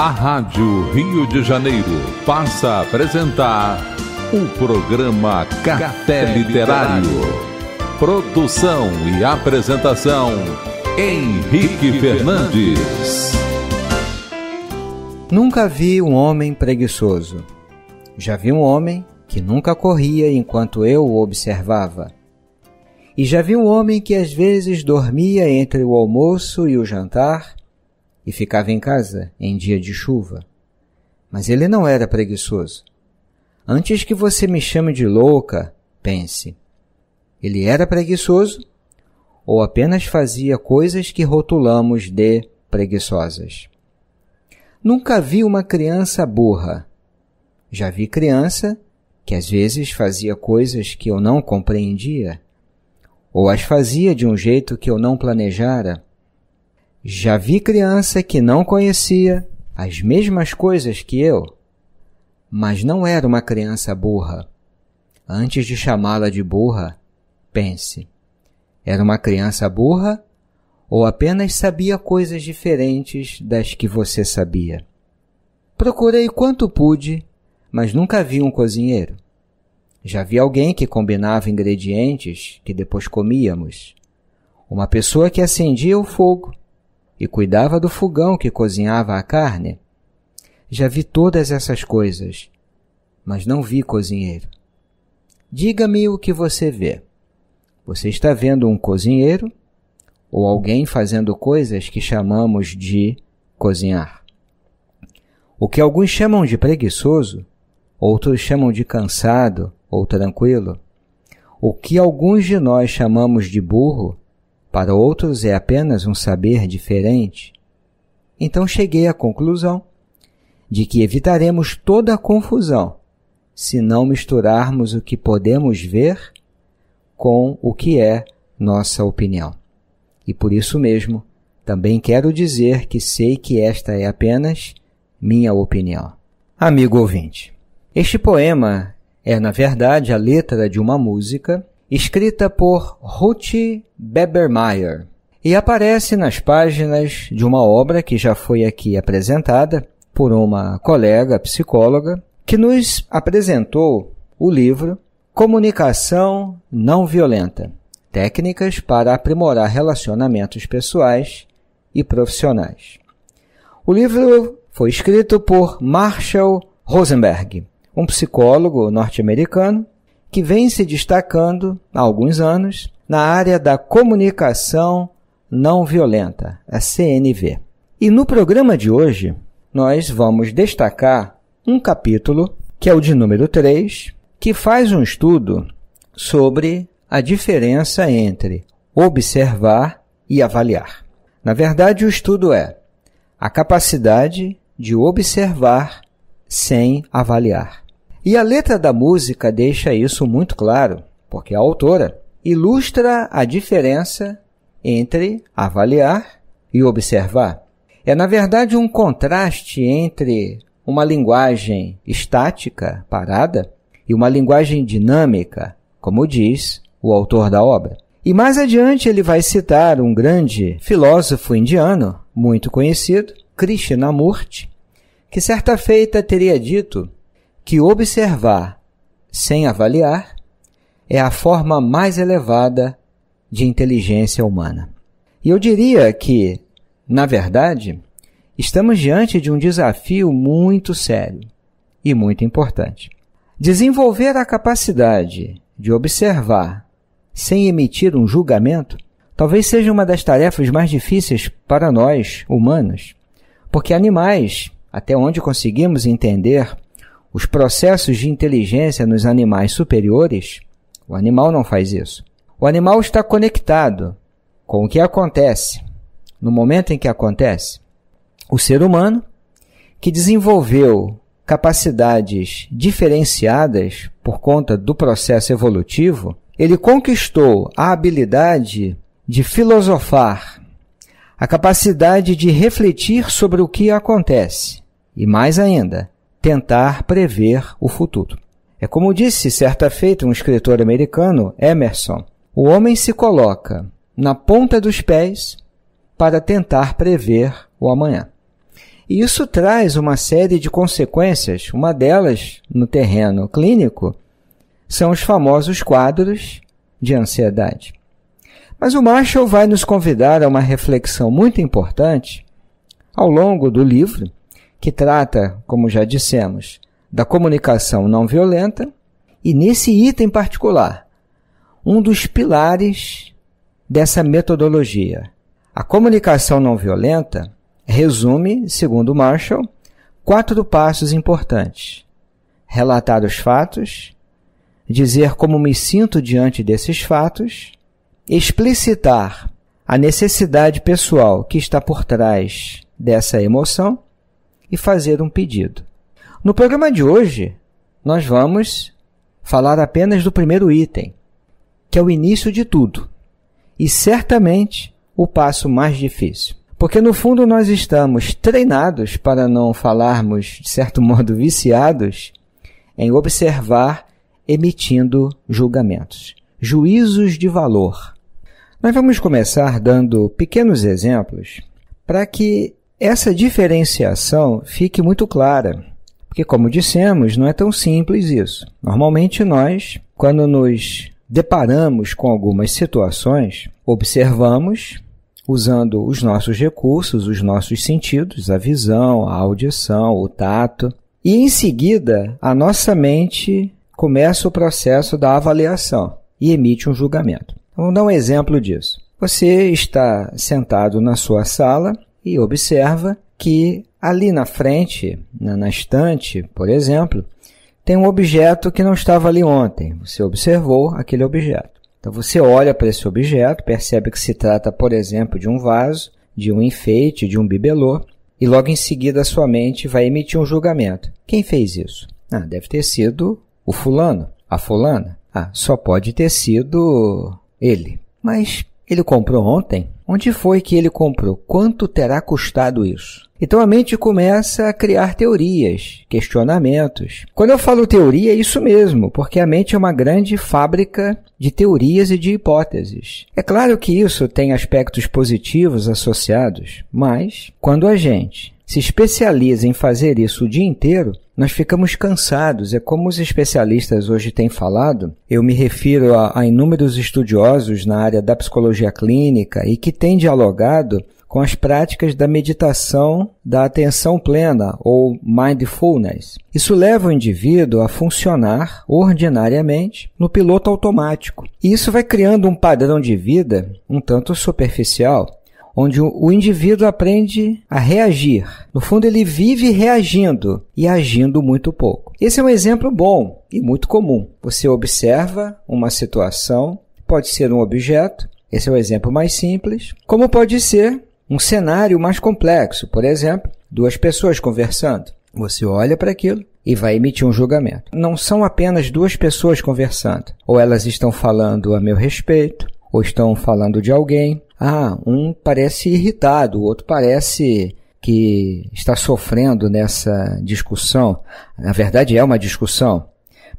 A Rádio Rio de Janeiro passa a apresentar o programa Café Literário. Produção e apresentação Henrique Fernandes. Nunca vi um homem preguiçoso. Já vi um homem que nunca corria enquanto eu o observava. E já vi um homem que às vezes dormia entre o almoço e o jantar e ficava em casa em dia de chuva. Mas ele não era preguiçoso. Antes que você me chame de louca, pense. Ele era preguiçoso ou apenas fazia coisas que rotulamos de preguiçosas? Nunca vi uma criança burra. Já vi criança que às vezes fazia coisas que eu não compreendia, ou as fazia de um jeito que eu não planejara já vi criança que não conhecia as mesmas coisas que eu, mas não era uma criança burra. Antes de chamá-la de burra, pense: era uma criança burra ou apenas sabia coisas diferentes das que você sabia? Procurei quanto pude, mas nunca vi um cozinheiro. Já vi alguém que combinava ingredientes que depois comíamos. Uma pessoa que acendia o fogo e cuidava do fogão que cozinhava a carne. Já vi todas essas coisas, mas não vi cozinheiro. Diga-me o que você vê. Você está vendo um cozinheiro ou alguém fazendo coisas que chamamos de cozinhar? O que alguns chamam de preguiçoso, outros chamam de cansado ou tranquilo. O que alguns de nós chamamos de burro, para outros é apenas um saber diferente. Então cheguei à conclusão de que evitaremos toda a confusão se não misturarmos o que podemos ver com o que é nossa opinião. E por isso mesmo, também quero dizer que sei que esta é apenas minha opinião. Amigo ouvinte, este poema é, na verdade, a letra de uma música escrita por Ruth Bebermeyer, e aparece nas páginas de uma obra que já foi aqui apresentada por uma colega psicóloga que nos apresentou o livro Comunicação Não Violenta Técnicas para aprimorar relacionamentos pessoais e profissionais. O livro foi escrito por Marshall Rosenberg, um psicólogo norte-americano que vem se destacando há alguns anos na área da comunicação não violenta, a CNV. E no programa de hoje, nós vamos destacar um capítulo, que é o de número 3, que faz um estudo sobre a diferença entre observar e avaliar. Na verdade, o estudo é a capacidade de observar sem avaliar. E a letra da música deixa isso muito claro, porque a autora ilustra a diferença entre avaliar e observar. É, na verdade, um contraste entre uma linguagem estática, parada, e uma linguagem dinâmica, como diz o autor da obra. E mais adiante ele vai citar um grande filósofo indiano, muito conhecido, Krishnamurti, que certa feita teria dito que observar sem avaliar é a forma mais elevada de inteligência humana. E eu diria que, na verdade, estamos diante de um desafio muito sério e muito importante. Desenvolver a capacidade de observar sem emitir um julgamento talvez seja uma das tarefas mais difíceis para nós, humanos, porque animais, até onde conseguimos entender os processos de inteligência nos animais superiores, o animal não faz isso. O animal está conectado com o que acontece, no momento em que acontece. O ser humano, que desenvolveu capacidades diferenciadas por conta do processo evolutivo, ele conquistou a habilidade de filosofar, a capacidade de refletir sobre o que acontece, e mais ainda, tentar prever o futuro. É como disse certa feita um escritor americano, Emerson: o homem se coloca na ponta dos pés para tentar prever o amanhã. E isso traz uma série de consequências. Uma delas, no terreno clínico, são os famosos quadros de ansiedade. Mas o Marshall vai nos convidar a uma reflexão muito importante ao longo do livro que trata, como já dissemos, da comunicação não violenta, e nesse item particular, um dos pilares dessa metodologia. A comunicação não violenta resume, segundo Marshall, quatro passos importantes: relatar os fatos, dizer como me sinto diante desses fatos, explicitar a necessidade pessoal que está por trás dessa emoção e fazer um pedido. No programa de hoje, nós vamos falar apenas do primeiro item, que é o início de tudo, e certamente o passo mais difícil. Porque no fundo nós estamos treinados, para não falarmos de certo modo viciados, em observar emitindo julgamentos, juízos de valor. Nós vamos começar dando pequenos exemplos para que essa diferenciação fique muito clara, porque, como dissemos, não é tão simples isso. Normalmente, nós, quando nos deparamos com algumas situações, observamos usando os nossos recursos, os nossos sentidos, a visão, a audição, o tato, e em seguida a nossa mente começa o processo da avaliação e emite um julgamento. Então, vou dar um exemplo disso. Você está sentado na sua sala e observa que ali na frente, na, na estante, por exemplo, tem um objeto que não estava ali ontem. Você observou aquele objeto. Então você olha para esse objeto, percebe que se trata, por exemplo, de um vaso, de um enfeite, de um bibelô, e logo em seguida a sua mente vai emitir um julgamento. Quem fez isso? Ah, deve ter sido o fulano, a fulana. Ah, só pode ter sido ele. Mas ele comprou ontem? Onde foi que ele comprou? Quanto terá custado isso? Então a mente começa a criar teorias, questionamentos. Quando eu falo teoria, é isso mesmo, porque a mente é uma grande fábrica de teorias e de hipóteses. É claro que isso tem aspectos positivos associados, mas quando a gente se especializa em fazer isso o dia inteiro, nós ficamos cansados. É como os especialistas hoje têm falado, eu me refiro a, a inúmeros estudiosos na área da psicologia clínica e que têm dialogado com as práticas da meditação da atenção plena ou mindfulness. Isso leva o indivíduo a funcionar ordinariamente no piloto automático. E isso vai criando um padrão de vida um tanto superficial onde o indivíduo aprende a reagir. No fundo, ele vive reagindo e agindo muito pouco. Esse é um exemplo bom e muito comum. Você observa uma situação, pode ser um objeto, esse é o exemplo mais simples, como pode ser um cenário mais complexo, por exemplo, duas pessoas conversando. Você olha para aquilo e vai emitir um julgamento. Não são apenas duas pessoas conversando, ou elas estão falando a meu respeito, ou estão falando de alguém, ah, um parece irritado, o outro parece que está sofrendo nessa discussão. Na verdade, é uma discussão.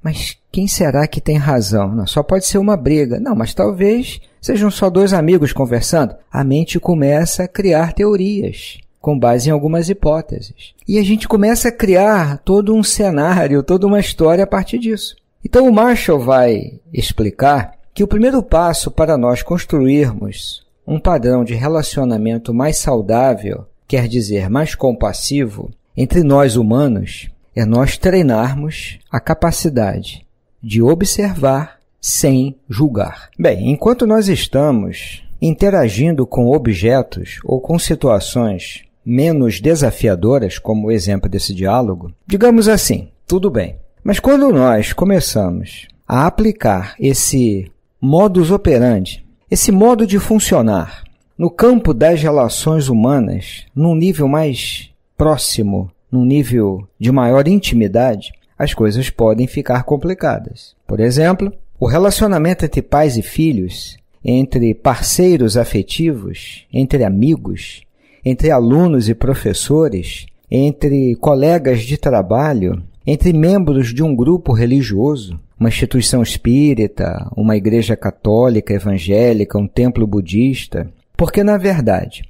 Mas quem será que tem razão? Não, só pode ser uma briga. Não, mas talvez sejam só dois amigos conversando. A mente começa a criar teorias com base em algumas hipóteses. E a gente começa a criar todo um cenário, toda uma história a partir disso. Então o Marshall vai explicar que o primeiro passo para nós construirmos um padrão de relacionamento mais saudável, quer dizer, mais compassivo, entre nós humanos é nós treinarmos a capacidade de observar sem julgar. Bem, enquanto nós estamos interagindo com objetos ou com situações menos desafiadoras, como o exemplo desse diálogo, digamos assim, tudo bem. Mas quando nós começamos a aplicar esse modus operandi esse modo de funcionar no campo das relações humanas, num nível mais próximo, num nível de maior intimidade, as coisas podem ficar complicadas. Por exemplo, o relacionamento entre pais e filhos, entre parceiros afetivos, entre amigos, entre alunos e professores, entre colegas de trabalho, entre membros de um grupo religioso, uma instituição espírita, uma igreja católica, evangélica, um templo budista, porque na verdade,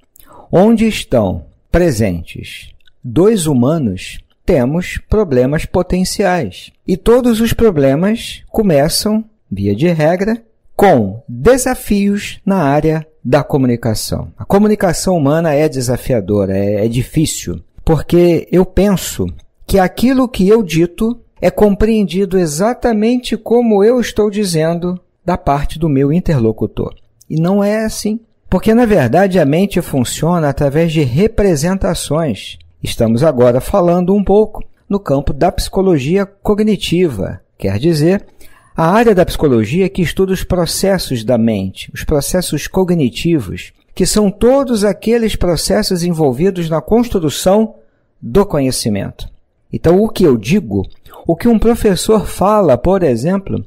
onde estão presentes dois humanos, temos problemas potenciais. E todos os problemas começam, via de regra, com desafios na área da comunicação. A comunicação humana é desafiadora, é, é difícil, porque eu penso que aquilo que eu dito é compreendido exatamente como eu estou dizendo da parte do meu interlocutor. E não é assim. Porque, na verdade, a mente funciona através de representações. Estamos agora falando um pouco no campo da psicologia cognitiva, quer dizer, a área da psicologia que estuda os processos da mente, os processos cognitivos, que são todos aqueles processos envolvidos na construção do conhecimento. Então, o que eu digo o que um professor fala, por exemplo,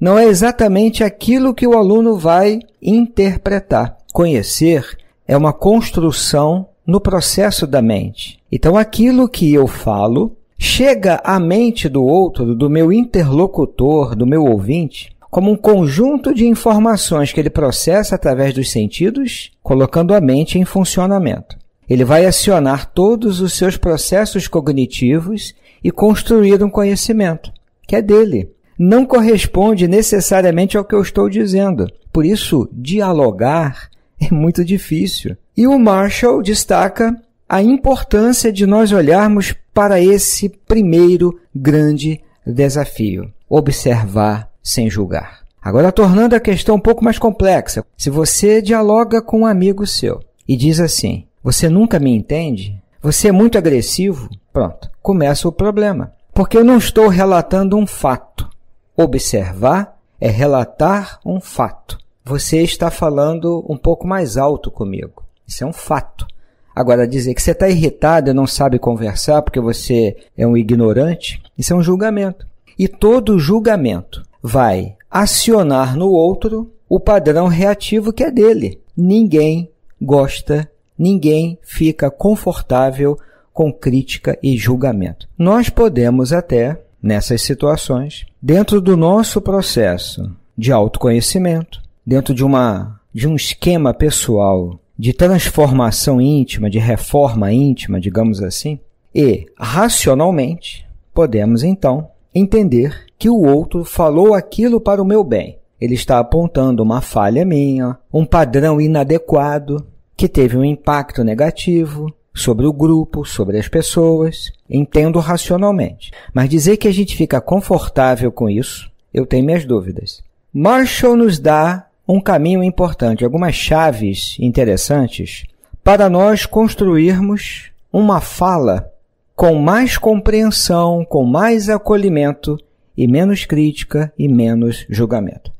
não é exatamente aquilo que o aluno vai interpretar. Conhecer é uma construção no processo da mente. Então, aquilo que eu falo chega à mente do outro, do meu interlocutor, do meu ouvinte, como um conjunto de informações que ele processa através dos sentidos, colocando a mente em funcionamento. Ele vai acionar todos os seus processos cognitivos e construído um conhecimento, que é dele. Não corresponde necessariamente ao que eu estou dizendo. Por isso, dialogar é muito difícil. E o Marshall destaca a importância de nós olharmos para esse primeiro grande desafio: observar sem julgar. Agora, tornando a questão um pouco mais complexa, se você dialoga com um amigo seu e diz assim: Você nunca me entende? Você é muito agressivo? Pronto, começa o problema. Porque eu não estou relatando um fato. Observar é relatar um fato. Você está falando um pouco mais alto comigo. Isso é um fato. Agora, dizer que você está irritado e não sabe conversar porque você é um ignorante, isso é um julgamento. E todo julgamento vai acionar no outro o padrão reativo que é dele. Ninguém gosta, ninguém fica confortável com crítica e julgamento. Nós podemos até, nessas situações, dentro do nosso processo de autoconhecimento, dentro de uma de um esquema pessoal de transformação íntima, de reforma íntima, digamos assim, e racionalmente podemos então entender que o outro falou aquilo para o meu bem. Ele está apontando uma falha minha, um padrão inadequado que teve um impacto negativo sobre o grupo, sobre as pessoas, entendo racionalmente. Mas dizer que a gente fica confortável com isso, eu tenho minhas dúvidas. Marshall nos dá um caminho importante, algumas chaves interessantes para nós construirmos uma fala com mais compreensão, com mais acolhimento e menos crítica e menos julgamento.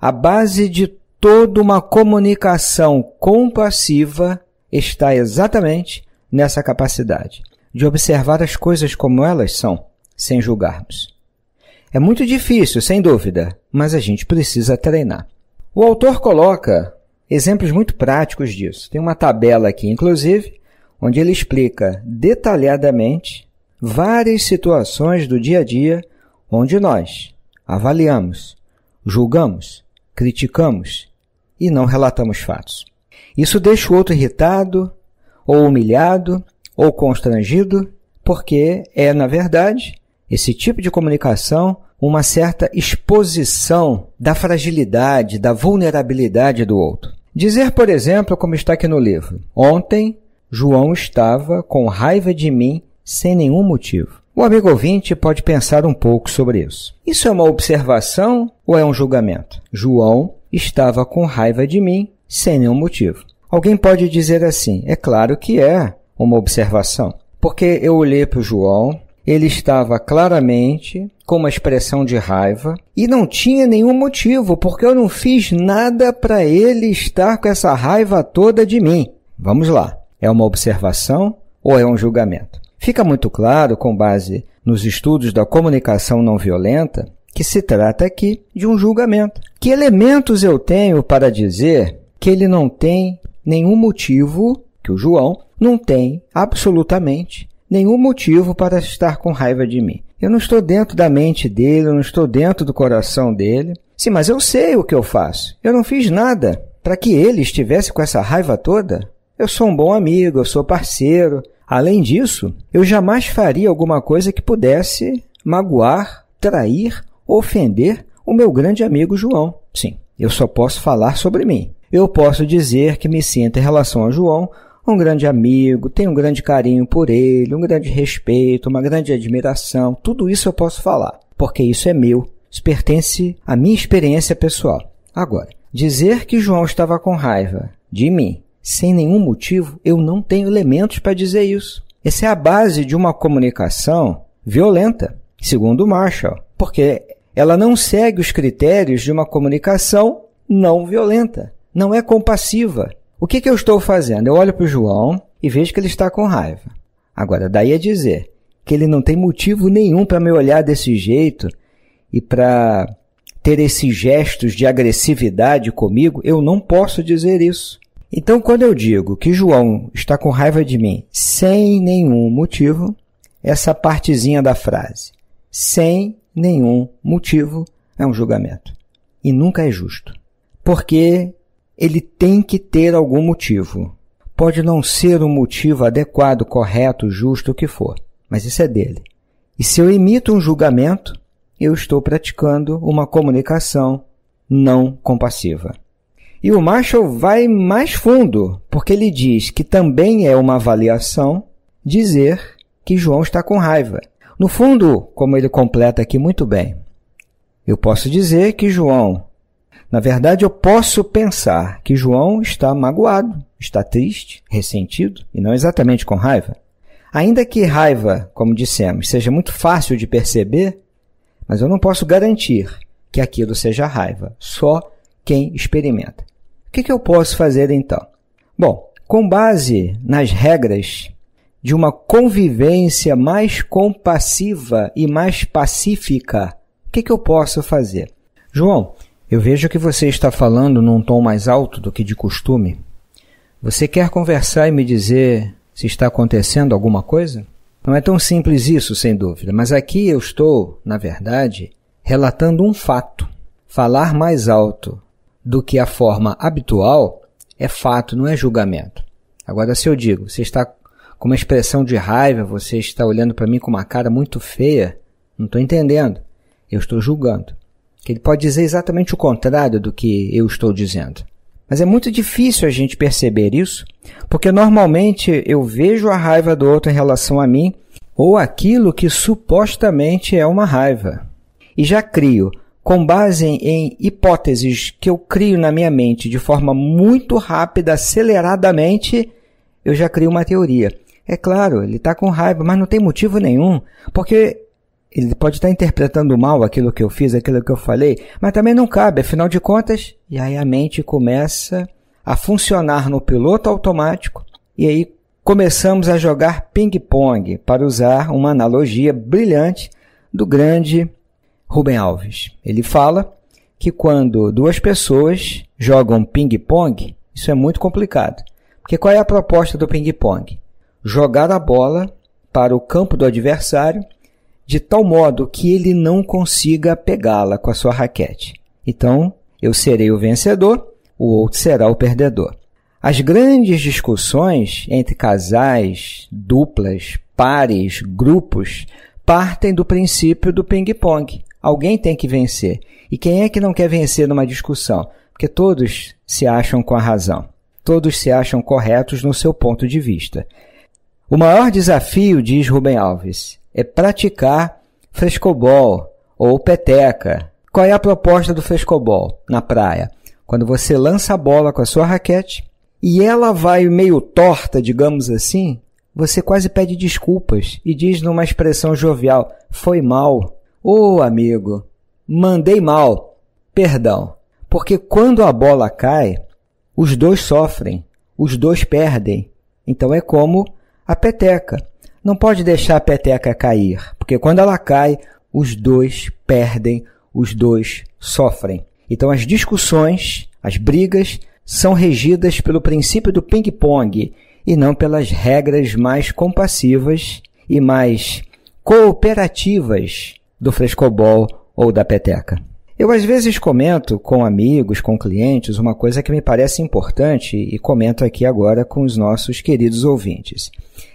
A base de toda uma comunicação compassiva está exatamente nessa capacidade de observar as coisas como elas são, sem julgarmos. É muito difícil, sem dúvida, mas a gente precisa treinar. O autor coloca exemplos muito práticos disso. Tem uma tabela aqui, inclusive, onde ele explica detalhadamente várias situações do dia a dia onde nós avaliamos, julgamos, criticamos e não relatamos fatos. Isso deixa o outro irritado, ou humilhado, ou constrangido, porque é, na verdade, esse tipo de comunicação uma certa exposição da fragilidade, da vulnerabilidade do outro. Dizer, por exemplo, como está aqui no livro: Ontem João estava com raiva de mim sem nenhum motivo. O amigo ouvinte pode pensar um pouco sobre isso. Isso é uma observação ou é um julgamento? João estava com raiva de mim sem nenhum motivo. Alguém pode dizer assim: é claro que é uma observação, porque eu olhei para o João, ele estava claramente com uma expressão de raiva e não tinha nenhum motivo, porque eu não fiz nada para ele estar com essa raiva toda de mim. Vamos lá: é uma observação ou é um julgamento? Fica muito claro, com base nos estudos da comunicação não violenta, que se trata aqui de um julgamento. Que elementos eu tenho para dizer que ele não tem nenhum motivo, que o João não tem absolutamente nenhum motivo para estar com raiva de mim. Eu não estou dentro da mente dele, eu não estou dentro do coração dele. Sim, mas eu sei o que eu faço. Eu não fiz nada para que ele estivesse com essa raiva toda. Eu sou um bom amigo, eu sou parceiro. Além disso, eu jamais faria alguma coisa que pudesse magoar, trair, ofender o meu grande amigo João. Sim, eu só posso falar sobre mim. Eu posso dizer que me sinto em relação a João um grande amigo, tenho um grande carinho por ele, um grande respeito, uma grande admiração. Tudo isso eu posso falar, porque isso é meu, isso pertence à minha experiência pessoal. Agora, dizer que João estava com raiva de mim, sem nenhum motivo, eu não tenho elementos para dizer isso. Essa é a base de uma comunicação violenta, segundo Marshall, porque ela não segue os critérios de uma comunicação não violenta não é compassiva. O que, que eu estou fazendo? Eu olho para o João e vejo que ele está com raiva. Agora, daí a dizer que ele não tem motivo nenhum para me olhar desse jeito e para ter esses gestos de agressividade comigo, eu não posso dizer isso. Então, quando eu digo que João está com raiva de mim sem nenhum motivo, essa partezinha da frase, sem nenhum motivo, é um julgamento. E nunca é justo. Porque ele tem que ter algum motivo. Pode não ser um motivo adequado, correto, justo, o que for, mas isso é dele. E se eu emito um julgamento, eu estou praticando uma comunicação não compassiva. E o Marshall vai mais fundo, porque ele diz que também é uma avaliação dizer que João está com raiva. No fundo, como ele completa aqui muito bem, eu posso dizer que João na verdade, eu posso pensar que João está magoado, está triste, ressentido, e não exatamente com raiva. Ainda que raiva, como dissemos, seja muito fácil de perceber, mas eu não posso garantir que aquilo seja raiva, só quem experimenta. O que, que eu posso fazer então? Bom, com base nas regras de uma convivência mais compassiva e mais pacífica, o que, que eu posso fazer? João, eu vejo que você está falando num tom mais alto do que de costume. Você quer conversar e me dizer se está acontecendo alguma coisa? Não é tão simples isso, sem dúvida, mas aqui eu estou, na verdade, relatando um fato. Falar mais alto do que a forma habitual é fato, não é julgamento. Agora, se eu digo, você está com uma expressão de raiva, você está olhando para mim com uma cara muito feia, não estou entendendo. Eu estou julgando que ele pode dizer exatamente o contrário do que eu estou dizendo. Mas é muito difícil a gente perceber isso, porque normalmente eu vejo a raiva do outro em relação a mim ou aquilo que supostamente é uma raiva. E já crio, com base em hipóteses que eu crio na minha mente de forma muito rápida, aceleradamente, eu já crio uma teoria. É claro, ele está com raiva, mas não tem motivo nenhum, porque ele pode estar interpretando mal aquilo que eu fiz, aquilo que eu falei, mas também não cabe, afinal de contas. E aí a mente começa a funcionar no piloto automático e aí começamos a jogar ping-pong, para usar uma analogia brilhante do grande Rubem Alves. Ele fala que quando duas pessoas jogam ping-pong, isso é muito complicado. Porque qual é a proposta do ping-pong? Jogar a bola para o campo do adversário de tal modo que ele não consiga pegá-la com a sua raquete. Então, eu serei o vencedor, o outro será o perdedor. As grandes discussões entre casais, duplas, pares, grupos, partem do princípio do ping-pong. Alguém tem que vencer. E quem é que não quer vencer numa discussão? Porque todos se acham com a razão. Todos se acham corretos no seu ponto de vista. O maior desafio, diz Rubem Alves, é praticar frescobol ou peteca. Qual é a proposta do frescobol na praia? Quando você lança a bola com a sua raquete e ela vai meio torta, digamos assim, você quase pede desculpas e diz numa expressão jovial: foi mal. Ô oh, amigo, mandei mal. Perdão. Porque quando a bola cai, os dois sofrem, os dois perdem. Então é como a peteca. Não pode deixar a peteca cair, porque quando ela cai, os dois perdem, os dois sofrem. Então as discussões, as brigas, são regidas pelo princípio do ping-pong e não pelas regras mais compassivas e mais cooperativas do frescobol ou da peteca. Eu às vezes comento com amigos, com clientes, uma coisa que me parece importante e comento aqui agora com os nossos queridos ouvintes.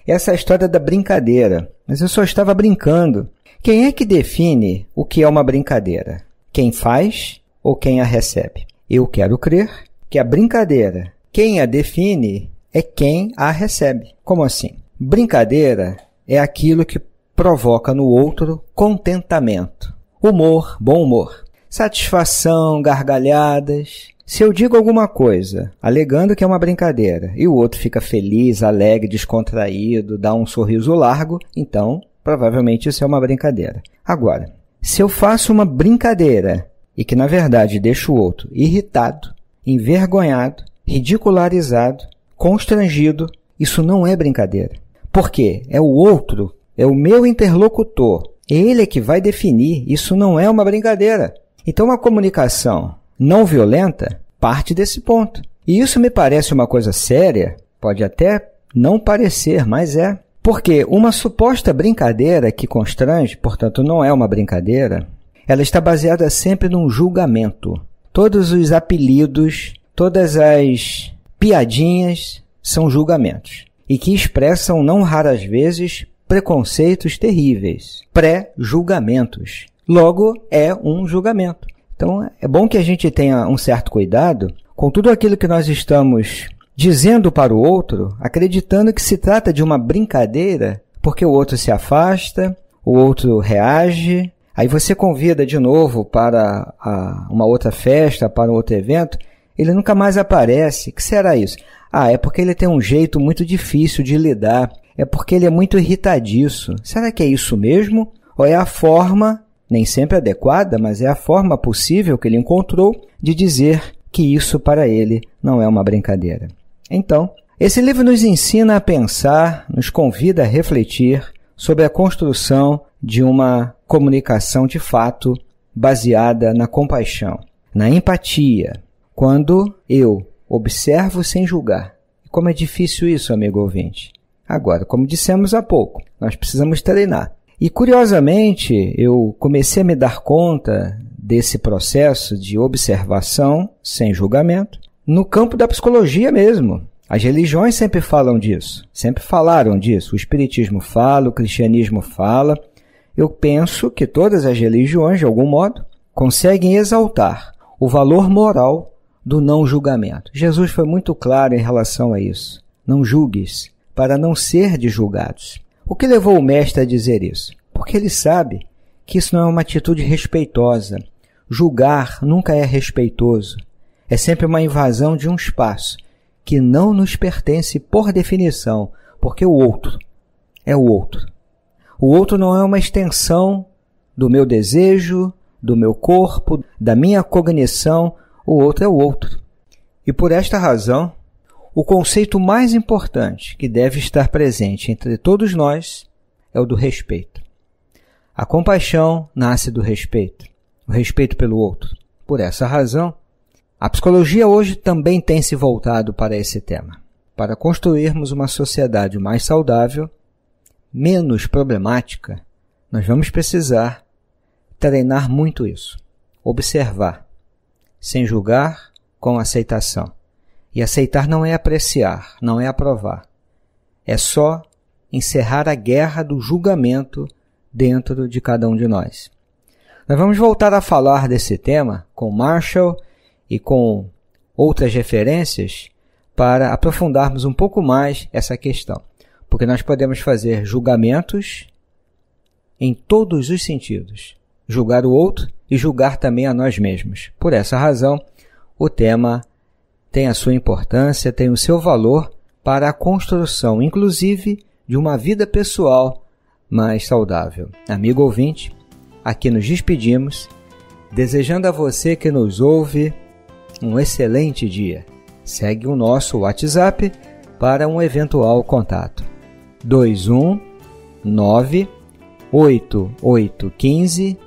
Essa é história da brincadeira, mas eu só estava brincando. Quem é que define o que é uma brincadeira? Quem faz ou quem a recebe? Eu quero crer que a brincadeira, quem a define é quem a recebe. Como assim? Brincadeira é aquilo que provoca no outro contentamento, humor, bom humor. Satisfação, gargalhadas. Se eu digo alguma coisa, alegando que é uma brincadeira, e o outro fica feliz, alegre, descontraído, dá um sorriso largo, então provavelmente isso é uma brincadeira. Agora, se eu faço uma brincadeira e que na verdade deixa o outro irritado, envergonhado, ridicularizado, constrangido, isso não é brincadeira. Porque é o outro, é o meu interlocutor. Ele é que vai definir, isso não é uma brincadeira. Então, a comunicação não violenta parte desse ponto. E isso me parece uma coisa séria, pode até não parecer, mas é. Porque uma suposta brincadeira que constrange, portanto, não é uma brincadeira, ela está baseada sempre num julgamento. Todos os apelidos, todas as piadinhas são julgamentos e que expressam, não raras vezes, preconceitos terríveis, pré-julgamentos. Logo, é um julgamento. Então, é bom que a gente tenha um certo cuidado com tudo aquilo que nós estamos dizendo para o outro, acreditando que se trata de uma brincadeira, porque o outro se afasta, o outro reage, aí você convida de novo para a, uma outra festa, para um outro evento, ele nunca mais aparece. O que será isso? Ah, é porque ele tem um jeito muito difícil de lidar, é porque ele é muito irritadiço. Será que é isso mesmo? Ou é a forma nem sempre adequada, mas é a forma possível que ele encontrou de dizer que isso para ele não é uma brincadeira. Então, esse livro nos ensina a pensar, nos convida a refletir sobre a construção de uma comunicação de fato baseada na compaixão, na empatia. Quando eu observo sem julgar. Como é difícil isso, amigo ouvinte. Agora, como dissemos há pouco, nós precisamos treinar. E curiosamente, eu comecei a me dar conta desse processo de observação sem julgamento no campo da psicologia mesmo. As religiões sempre falam disso, sempre falaram disso. O espiritismo fala, o cristianismo fala. Eu penso que todas as religiões, de algum modo, conseguem exaltar o valor moral do não julgamento. Jesus foi muito claro em relação a isso. Não julgues, para não ser julgados. O que levou o mestre a dizer isso? Porque ele sabe que isso não é uma atitude respeitosa. Julgar nunca é respeitoso. É sempre uma invasão de um espaço que não nos pertence por definição, porque o outro é o outro. O outro não é uma extensão do meu desejo, do meu corpo, da minha cognição, o outro é o outro. E por esta razão, o conceito mais importante que deve estar presente entre todos nós é o do respeito. A compaixão nasce do respeito, o respeito pelo outro. Por essa razão, a psicologia hoje também tem se voltado para esse tema, para construirmos uma sociedade mais saudável, menos problemática. Nós vamos precisar treinar muito isso, observar, sem julgar, com aceitação. E aceitar não é apreciar, não é aprovar. É só encerrar a guerra do julgamento dentro de cada um de nós. Nós vamos voltar a falar desse tema com Marshall e com outras referências para aprofundarmos um pouco mais essa questão, porque nós podemos fazer julgamentos em todos os sentidos, julgar o outro e julgar também a nós mesmos. Por essa razão, o tema tem a sua importância, tem o seu valor para a construção, inclusive, de uma vida pessoal mais saudável. Amigo ouvinte, aqui nos despedimos, desejando a você que nos ouve um excelente dia. Segue o nosso WhatsApp para um eventual contato. 219 8815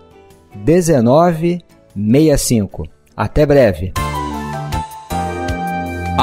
1965. Até breve!